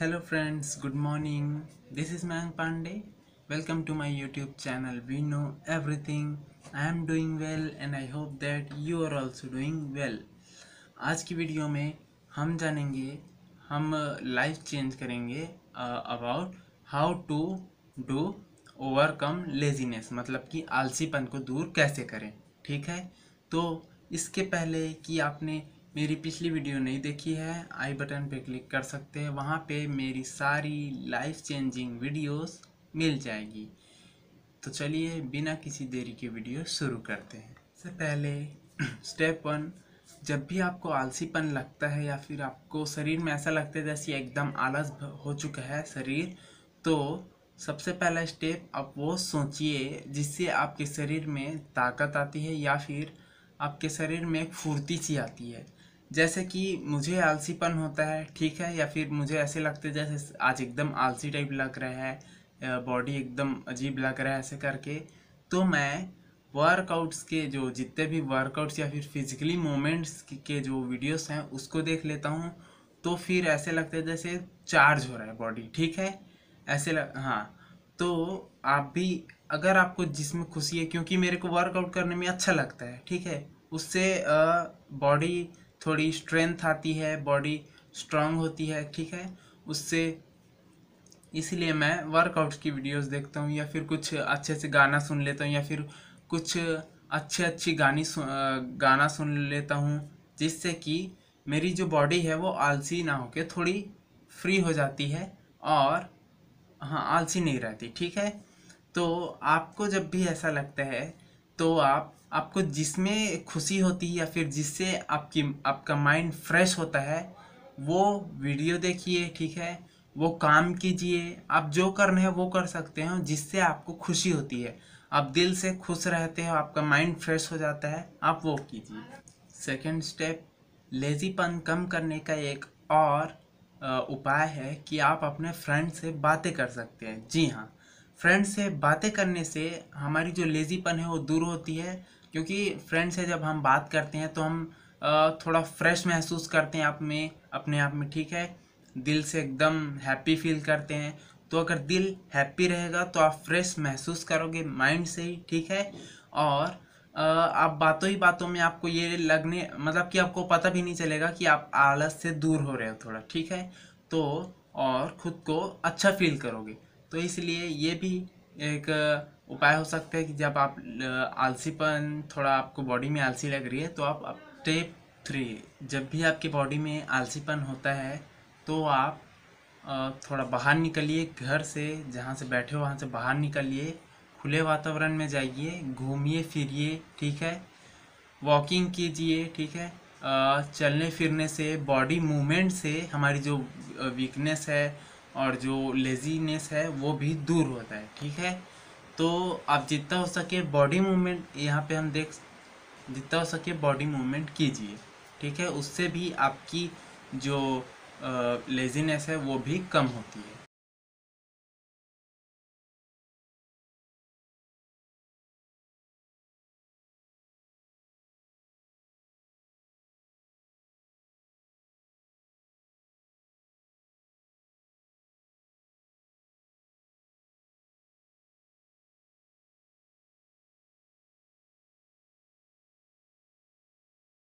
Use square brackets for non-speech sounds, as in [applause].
hello friends good morning this is मैंग Pandey welcome to my YouTube channel we know everything I am doing well and I hope that you are also doing well आज की video में हम जानेंगे हम life uh, change करेंगे about how to do overcome laziness मतलब कि आलसीपन को दूर कैसे करें ठीक है तो इसके पहले कि आपने मेरी पिछली वीडियो नहीं देखी है आई बटन पे क्लिक कर सकते हैं वहाँ पे मेरी सारी लाइफ चेंजिंग वीडियोस मिल जाएगी तो चलिए बिना किसी देरी के वीडियो शुरू करते हैं सबसे पहले स्टेप [clears throat] वन जब भी आपको आलसीपन लगता है या फिर आपको शरीर में ऐसा लगता है जैसे एकदम आलस हो चुका है शरीर तो सबसे पहला स्टेप आप वो सोचिए जिससे आपके शरीर में ताकत आती है या फिर आपके शरीर में एक फुर्ती सी आती है जैसे कि मुझे आलसीपन होता है ठीक है या फिर मुझे ऐसे लगते जैसे आज एकदम आलसी टाइप लग रहा है बॉडी एकदम अजीब लग रहा है ऐसे करके तो मैं वर्कआउट्स के जो जितने भी वर्कआउट्स या फिर फिजिकली मोमेंट्स के जो वीडियोस हैं उसको देख लेता हूँ तो फिर ऐसे लगता है जैसे चार्ज हो रहा है बॉडी ठीक है ऐसे लग हाँ तो आप भी अगर आपको जिसमें खुशी है क्योंकि मेरे को वर्कआउट करने में अच्छा लगता है ठीक है उससे बॉडी थोड़ी स्ट्रेंथ आती है बॉडी स्ट्रांग होती है ठीक है उससे इसलिए मैं वर्कआउट्स की वीडियोस देखता हूँ या फिर कुछ अच्छे से गाना सुन लेता हूँ या फिर कुछ अच्छे अच्छी गानी सु, गाना सुन लेता हूँ जिससे कि मेरी जो बॉडी है वो आलसी ना होके थोड़ी फ्री हो जाती है और हाँ आलसी नहीं रहती ठीक है तो आपको जब भी ऐसा लगता है तो आप आपको जिसमें खुशी होती है या फिर जिससे आपकी आपका माइंड फ्रेश होता है वो वीडियो देखिए ठीक है वो काम कीजिए आप जो करना है वो कर सकते हैं जिससे आपको खुशी होती है आप दिल से खुश रहते हो आपका माइंड फ्रेश हो जाता है आप वो कीजिए सेकंड स्टेप लेजीपन कम करने का एक और उपाय है कि आप अपने फ्रेंड से बातें कर सकते हैं जी हाँ फ्रेंड से बातें करने से हमारी जो लेज़ीपन है वो दूर होती है क्योंकि फ्रेंड से जब हम बात करते हैं तो हम थोड़ा फ्रेश महसूस करते हैं आप में अपने आप में ठीक है दिल से एकदम हैप्पी फील करते हैं तो अगर दिल हैप्पी रहेगा तो आप फ्रेश महसूस करोगे माइंड से ही ठीक है और आप बातों ही बातों में आपको ये लगने मतलब कि आपको पता भी नहीं चलेगा कि आप आलस से दूर हो रहे हो थोड़ा ठीक है तो और ख़ुद को अच्छा फील करोगे तो इसलिए ये भी एक उपाय हो सकता है कि जब आप आलसीपन थोड़ा आपको बॉडी में आलसी लग रही है तो आप स्टेप थ्री जब भी आपकी बॉडी में आलसीपन होता है तो आप थोड़ा बाहर निकलिए घर से जहाँ से बैठे हो वहाँ से बाहर निकलिए खुले वातावरण में जाइए घूमिए फिरिए ठीक है वॉकिंग कीजिए ठीक है चलने फिरने से बॉडी मूवमेंट से हमारी जो वीकनेस है और जो लेजीनेस है वो भी दूर होता है ठीक है तो आप जितना हो सके बॉडी मूवमेंट यहाँ पे हम देख जितना हो सके बॉडी मूवमेंट कीजिए ठीक है उससे भी आपकी जो लेजीनेस है वो भी कम होती है